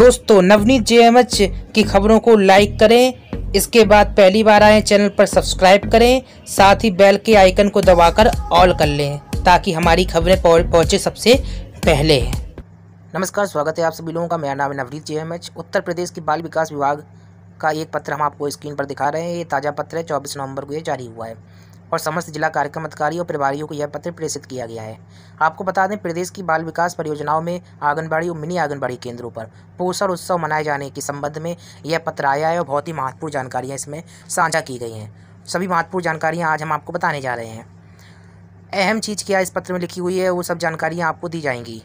दोस्तों नवनीत जे की खबरों को लाइक करें इसके बाद पहली बार आए चैनल पर सब्सक्राइब करें साथ ही बेल के आइकन को दबाकर ऑल कर लें ताकि हमारी खबरें पहुंचे सबसे पहले नमस्कार स्वागत है आप सभी लोगों का मेरा नाम है नवनीत जे उत्तर प्रदेश के बाल विकास विभाग का एक पत्र हम आपको स्क्रीन पर दिखा रहे हैं ये ताज़ा पत्र है चौबीस नवंबर को ये जारी हुआ है और समस्त जिला कार्यक्रम अधिकारी और प्रभारियों को यह पत्र प्रेषित किया गया है आपको बता दें प्रदेश की बाल विकास परियोजनाओं में आंगनबाड़ी और मिनी आंगनबाड़ी केंद्रों पर पोषण उत्सव मनाए जाने के संबंध में यह पत्र आया है और बहुत ही महत्वपूर्ण जानकारियाँ इसमें साझा की गई हैं सभी महत्वपूर्ण जानकारियाँ आज हम आपको बताने जा रहे हैं अहम चीज़ क्या इस पत्र में लिखी हुई है वो सब जानकारियाँ आपको दी जाएंगी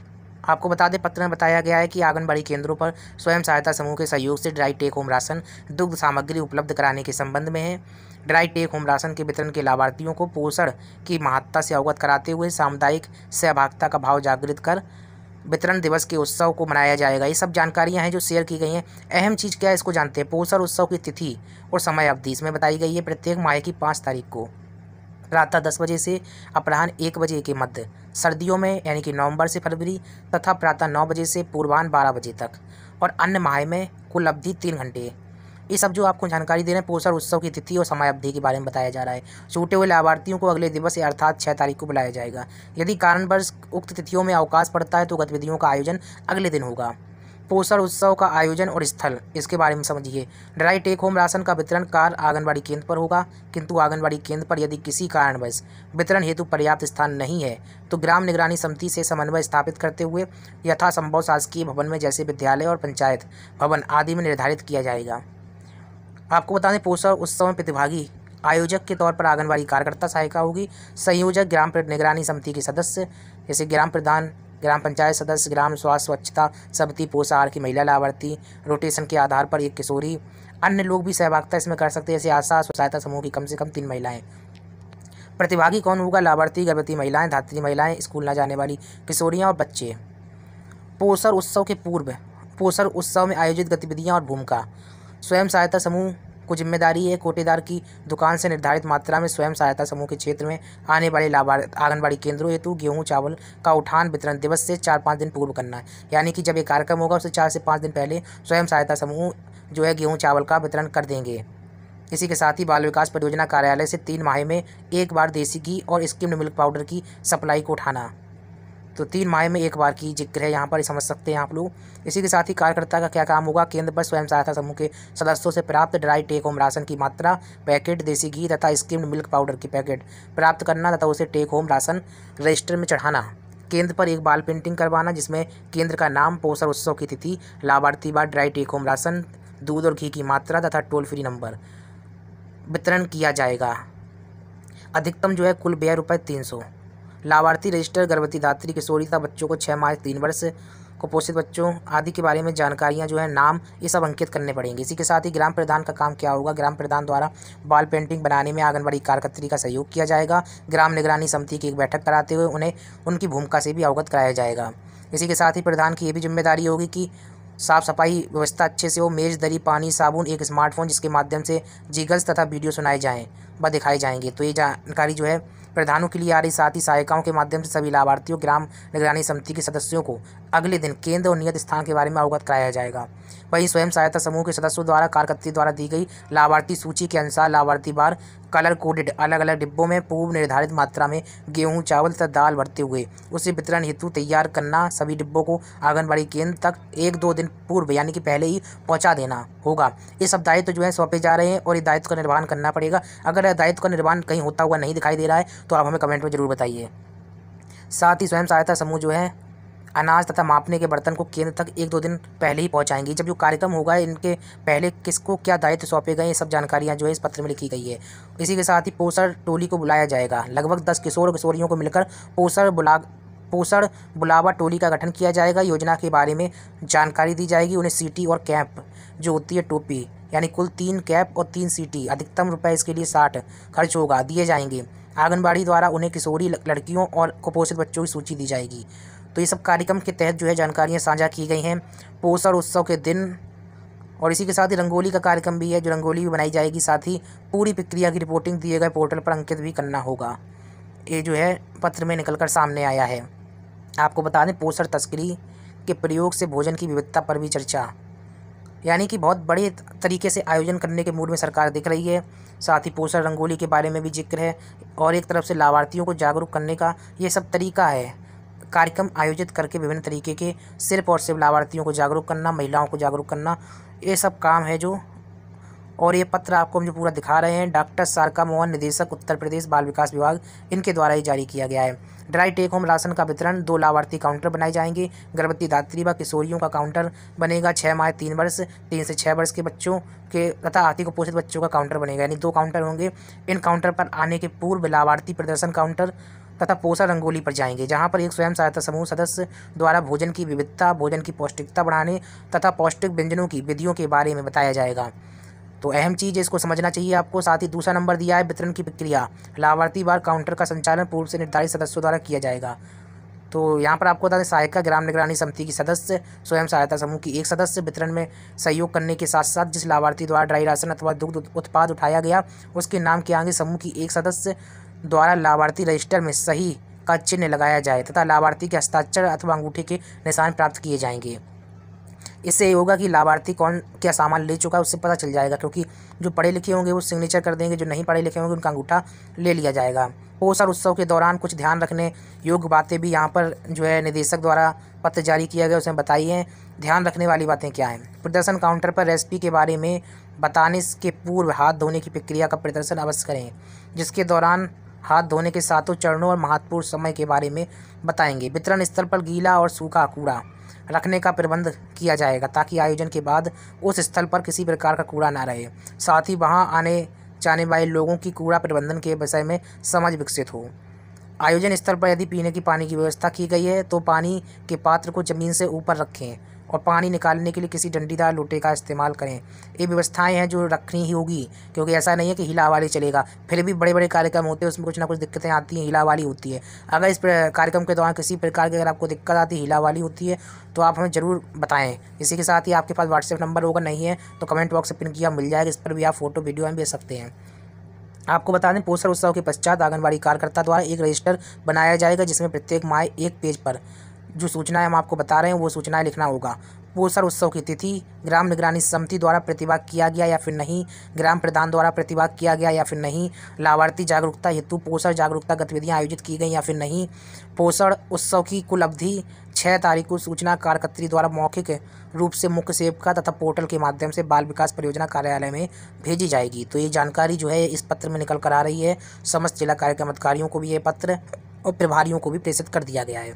आपको बता दें पत्र में बताया गया है कि आंगनबाड़ी केंद्रों पर स्वयं सहायता समूह के सहयोग से ड्राई टेक होम राशन दुग्ध सामग्री उपलब्ध कराने के संबंध में है ड्राई टेक होम राशन के वितरण के लाभार्थियों को पोषण की महत्ता से अवगत कराते हुए सामुदायिक सहभागिता का भाव जागृत कर वितरण दिवस के उत्सव को मनाया जाएगा ये सब जानकारियां हैं जो शेयर की गई हैं अहम चीज़ क्या है इसको जानते हैं पोषण उत्सव की तिथि और समय अवधि इसमें बताई गई है प्रत्येक माह की पाँच तारीख को रात दस बजे से अपराह्न एक बजे के मध्य सर्दियों में यानी कि नवंबर से फरवरी तथा प्रातः नौ बजे से पूर्वान्ह बारह बजे तक और अन्य माह में कुल अवधि तीन घंटे ये सब जो आपको जानकारी दे रहे हैं पोषण उत्सव की तिथि और समय अवधि के बारे में बताया जा रहा है छूटे हुए लाभार्थियों को अगले दिवस अर्थात छः तारीख को बुलाया जाएगा यदि कारणवश उक्त तिथियों में अवकाश पड़ता है तो गतिविधियों का आयोजन अगले दिन होगा पोषण उत्सव का आयोजन और स्थल इसके बारे में समझिए ड्राई टेक होम राशन का वितरण कार आंगनबाड़ी केंद्र पर होगा किंतु आंगनबाड़ी केंद्र पर यदि किसी कारणवश वितरण हेतु पर्याप्त स्थान नहीं है तो ग्राम निगरानी समिति से समन्वय स्थापित करते हुए यथासंभव शासकीय भवन में जैसे विद्यालय और पंचायत भवन आदि में निर्धारित किया जाएगा आपको बता दें पोषण उत्सव में प्रतिभागी आयोजक के तौर पर आंगनबाड़ी कार्यकर्ता सहायिका होगी संयोजक ग्राम निगरानी समिति के सदस्य जैसे ग्राम प्रधान ग्राम पंचायत सदस्य ग्राम स्वास्थ्य स्वच्छता समिति पोषाहार की महिला लाभार्थी रोटेशन के आधार पर एक किशोरी अन्य लोग भी सहभागिता इसमें कर सकते हैं जैसे आशा स्व सहायता समूह की कम से कम तीन महिलाएं प्रतिभागी कौन होगा लाभार्थी गर्भवती महिलाएं धात्री महिलाएं स्कूल ना जाने वाली किशोरियाँ और बच्चे पोषण उत्सव के पूर्व पोषण उत्सव में आयोजित गतिविधियाँ और भूमिका स्वयं सहायता समूह को जिम्मेदारी है कोटेदार की दुकान से निर्धारित मात्रा में स्वयं सहायता समूह के क्षेत्र में आने वाले लाभार्थी आंगनबाड़ी केंद्रों हेतु गेहूँ चावल का उठान वितरण दिवस से चार पाँच दिन पूर्व करना है यानी कि जब ये कार्यक्रम होगा उससे चार से पाँच दिन पहले स्वयं सहायता समूह जो है गेहूँ चावल का वितरण कर देंगे इसी के साथ ही बाल विकास परियोजना कार्यालय से तीन माह में एक बार देसी घी और स्किम्ड मिल्क पाउडर की सप्लाई को उठाना तो तीन माह में एक बार की जिक्र है यहाँ पर समझ सकते हैं आप लोग इसी के साथ ही कार्यकर्ता का क्या काम होगा केंद्र पर स्वयं सहायता समूह के सदस्यों से प्राप्त ड्राई टेक होम राशन की मात्रा पैकेट देसी घी तथा स्किम्ड मिल्क पाउडर की पैकेट प्राप्त करना तथा उसे टेक होम राशन रजिस्टर में चढ़ाना केंद्र पर एक बाल पेंटिंग करवाना जिसमें केंद्र का नाम पोषण उत्सव की तिथि लाभार्थी बार ड्राई टेक होम राशन दूध और घी की मात्रा तथा टोल फ्री नंबर वितरण किया जाएगा अधिकतम जो है कुल बेह रुपये तीन सौ लाभार्थी रजिस्टर गर्भवती धात्री किशोरीता बच्चों को छः माह तीन वर्ष कुपोषित बच्चों आदि के बारे में जानकारियाँ जो है नाम ये सब अंकित करने पड़ेंगे इसी के साथ ही ग्राम प्रधान का काम क्या होगा ग्राम प्रधान द्वारा बाल पेंटिंग बनाने में आंगनबाड़ी कार्यकर्त्री का सहयोग किया जाएगा ग्राम निगरानी समिति की एक बैठक कराते हुए उन्हें उनकी भूमिका से भी अवगत कराया जाएगा इसी के साथ ही प्रधान की ये भी जिम्मेदारी होगी कि साफ सफाई व्यवस्था अच्छे से हो मेज दरी पानी साबुन एक स्मार्टफोन जिसके माध्यम से जिगल्स तथा वीडियो सुनाए जाएँ व दिखाए जाएंगे तो ये जानकारी जो है प्रधानों के लिए आ रही साथ ही सहायिकाओं के माध्यम से सभी लाभार्थियों ग्राम निगरानी समिति के सदस्यों को अगले दिन केंद्र और नियत स्थान के बारे में अवगत कराया जाएगा वहीं स्वयं सहायता समूह के सदस्यों द्वारा कार्यकर्ती द्वारा दी गई लाभार्थी सूची के अनुसार लाभार्थी बार कलर कोडेड अलग अलग डिब्बों में पूर्व निर्धारित मात्रा में गेहूं चावल तथा दाल भरते हुए उसे वितरण हेतु तैयार करना सभी डिब्बों को आंगनबाड़ी केंद्र तक एक दो दिन दिन पूर्व यानी कि पहले ही पहुंचा देना होगा ये सब दायित्व तो जो है सौंपे जा रहे हैं और ये दायित्व का निर्वहन करना पड़ेगा अगर दायित्व का निर्वहन कहीं होता हुआ नहीं दिखाई दे रहा है तो आप हमें कमेंट में ज़रूर बताइए साथ ही स्वयं सहायता समूह जो है अनाज तथा मापने के बर्तन को केंद्र तक एक दो दिन पहले ही पहुंचाएंगे जब जो कार्यक्रम होगा इनके पहले किसको क्या दायित्व सौंपे गए ये सब जानकारियां जो है इस पत्र में लिखी गई है इसी के साथ ही पोसर टोली को बुलाया जाएगा लगभग दस किशोर किशोरियों को मिलकर पोसर बुला पोषण बुलावा टोली का गठन किया जाएगा योजना के बारे में जानकारी दी जाएगी उन्हें सीटी और कैंप जो होती है टोपी यानी कुल तीन कैप और तीन सीटी अधिकतम रुपए इसके लिए साठ खर्च होगा दिए जाएंगे आंगनबाड़ी द्वारा उन्हें किशोरी लड़कियों और कुपोषित बच्चों की सूची दी जाएगी तो ये सब कार्यक्रम के तहत जो है जानकारियाँ साझा की गई हैं पोषण उत्सव के दिन और इसी के साथ ही रंगोली का कार्यक्रम भी है जो रंगोली भी बनाई जाएगी साथ ही पूरी प्रक्रिया की रिपोर्टिंग दिए गए पोर्टल पर अंकित भी करना होगा ये जो है पत्र में निकलकर सामने आया है आपको बता दें पोषण तस्करी के प्रयोग से भोजन की विविधता पर भी चर्चा यानी कि बहुत बड़े तरीके से आयोजन करने के मूड में सरकार दिख रही है साथ ही पोषण रंगोली के बारे में भी जिक्र है और एक तरफ से लाभार्थियों को जागरूक करने का ये सब तरीका है कार्यक्रम आयोजित करके विभिन्न तरीके के सिर्फ और सिर्फ लाभार्थियों को जागरूक करना महिलाओं को जागरूक करना ये सब काम है जो और ये पत्र आपको हम जो पूरा दिखा रहे हैं डॉक्टर सारका मोहन निदेशक उत्तर प्रदेश बाल विकास विभाग इनके द्वारा ही जारी किया गया है ड्राई टेक होम राशन का वितरण दो लाभार्थी काउंटर बनाए जाएंगे गर्भवती दात्री व किशोरियों का काउंटर बनेगा छः माह तीन वर्ष तीन से छः वर्ष के बच्चों के तथा आर्थिक को पोषित बच्चों का काउंटर बनेगा यानी दो काउंटर होंगे इन काउंटर पर आने के पूर्व लाभार्थी प्रदर्शन काउंटर तथा पोषण रंगोली पर जाएंगे जहां पर एक स्वयं सहायता समूह सदस्य द्वारा भोजन की विविधता भोजन की पौष्टिकता बढ़ाने तथा पौष्टिक व्यंजनों की विधियों के बारे में बताया जाएगा तो अहम चीज़ इसको समझना चाहिए आपको साथ ही दूसरा नंबर दिया है वितरण की प्रक्रिया लाभार्थी बार काउंटर का संचालन पूर्व से निर्धारित सदस्यों द्वारा किया जाएगा तो यहाँ पर आपको बता दें सहायिका ग्राम निगरानी समिति की सदस्य स्वयं सहायता समूह की एक सदस्य वितरण में सहयोग करने के साथ साथ जिस लाभार्थी द्वारा ड्राई राशन अथवा दुग्ध उत्पाद उठाया गया उसके नाम के आगे समूह की एक सदस्य द्वारा लाभार्थी रजिस्टर में सही का चिन्ह लगाया जाए तथा लाभार्थी के हस्ताक्षर अथवा अंगूठे के निशान प्राप्त किए जाएंगे इससे ये होगा कि लाभार्थी कौन क्या सामान ले चुका है उससे पता चल जाएगा क्योंकि जो पढ़े लिखे होंगे वो सिग्नेचर कर देंगे जो नहीं पढ़े लिखे होंगे उनका अंगूठा ले लिया जाएगा पोषण उत्सव के दौरान कुछ ध्यान रखने योग्य बातें भी यहाँ पर जो है निदेशक द्वारा पत्र जारी किया गया उसमें बताई हैं ध्यान रखने वाली बातें क्या हैं प्रदर्शन काउंटर पर रेसिपी के बारे में बताने के पूर्व हाथ धोने की प्रक्रिया का प्रदर्शन अवश्य करें जिसके दौरान हाथ धोने के सातों चरणों और महत्वपूर्ण समय के बारे में बताएंगे वितरण स्थल पर गीला और सूखा कूड़ा रखने का प्रबंध किया जाएगा ताकि आयोजन के बाद उस स्थल पर किसी प्रकार का कूड़ा ना रहे साथ ही वहाँ आने जाने वाले लोगों की कूड़ा प्रबंधन के विषय में समझ विकसित हो आयोजन स्थल पर यदि पीने की पानी की व्यवस्था की गई है तो पानी के पात्र को ज़मीन से ऊपर रखें और पानी निकालने के लिए किसी डंडीदार लोटे का इस्तेमाल करें ये व्यवस्थाएं हैं जो रखनी ही होगी क्योंकि ऐसा नहीं है कि हिला वाली चलेगा फिर भी बड़े बड़े कार्यक्रम होते हैं उसमें कुछ ना कुछ दिक्कतें आती हैं हिला वाली होती है अगर इस कार्यक्रम के दौरान किसी प्रकार की अगर आपको दिक्कत आती है हिला वाली होती है तो आप हमें ज़रूर बताएँ इसी के साथ ही आपके पास व्हाट्सएप नंबर होगा नहीं है तो कमेंट बॉक्स पिन किया मिल जाएगा इस पर भी आप फोटो वीडियो हम भेज सकते हैं आपको बता दें पोषण उत्सव के पश्चात आंगनबाड़ी कार्यकर्ता द्वारा एक रजिस्टर बनाया जाएगा जिसमें प्रत्येक माह एक पेज पर जो सूचनाएं हम आपको बता रहे हैं वो सूचनाएं लिखना होगा पोषण उत्सव की तिथि ग्राम निगरानी समिति द्वारा प्रतिभाग किया गया या फिर नहीं ग्राम प्रधान द्वारा प्रतिभाग किया गया या फिर नहीं लाभार्थी जागरूकता हेतु पोषण जागरूकता गतिविधियां आयोजित की गई या फिर नहीं पोषण उत्सव की कुल अवधि छः तारीख को सूचना कार्यकर्त्री द्वारा मौखिक रूप से मुख्य सेवका तथा पोर्टल के माध्यम से बाल विकास परियोजना कार्यालय में भेजी जाएगी तो ये जानकारी जो है इस पत्र में निकल कर आ रही है समस्त जिला कार्यक्रम अधिकारियों को भी ये पत्र और प्रभारियों को भी प्रेषित कर दिया गया है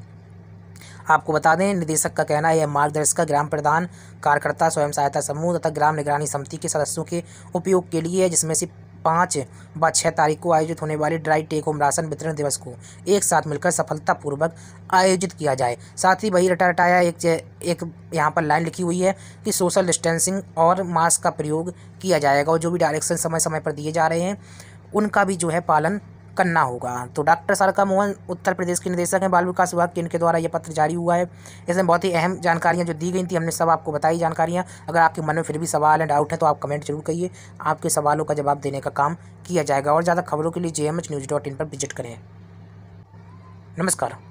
आपको बता दें निदेशक का कहना है यह मार्गदर्शिका ग्राम प्रधान कार्यकर्ता स्वयं सहायता समूह तथा ग्राम निगरानी समिति के सदस्यों के उपयोग के लिए है जिसमें से पाँच व छः तारीख को आयोजित होने वाले ड्राई टेक होम राशन वितरण दिवस को एक साथ मिलकर सफलतापूर्वक आयोजित किया जाए साथ ही वही रटा रटाया एक एक यहाँ पर लाइन लिखी हुई है कि सोशल डिस्टेंसिंग और मास्क का प्रयोग किया जाएगा और जो भी डायरेक्शन समय समय पर दिए जा रहे हैं उनका भी जो है पालन करना होगा तो डॉक्टर सारका मोहन उत्तर प्रदेश के निदेशक हैं बाल विकास विभाग के इनके द्वारा यह पत्र जारी हुआ है इसमें बहुत ही अहम जानकारियाँ जो दी गई थी हमने सब आपको बताई जानकारियाँ अगर आपके मन में फिर भी सवाल हैं डाउट है तो आप कमेंट जरूर करिए आपके सवालों का जवाब देने का काम किया जाएगा और ज़्यादा खबरों के लिए जे न्यूज़ डॉट इन पर विजिट करें नमस्कार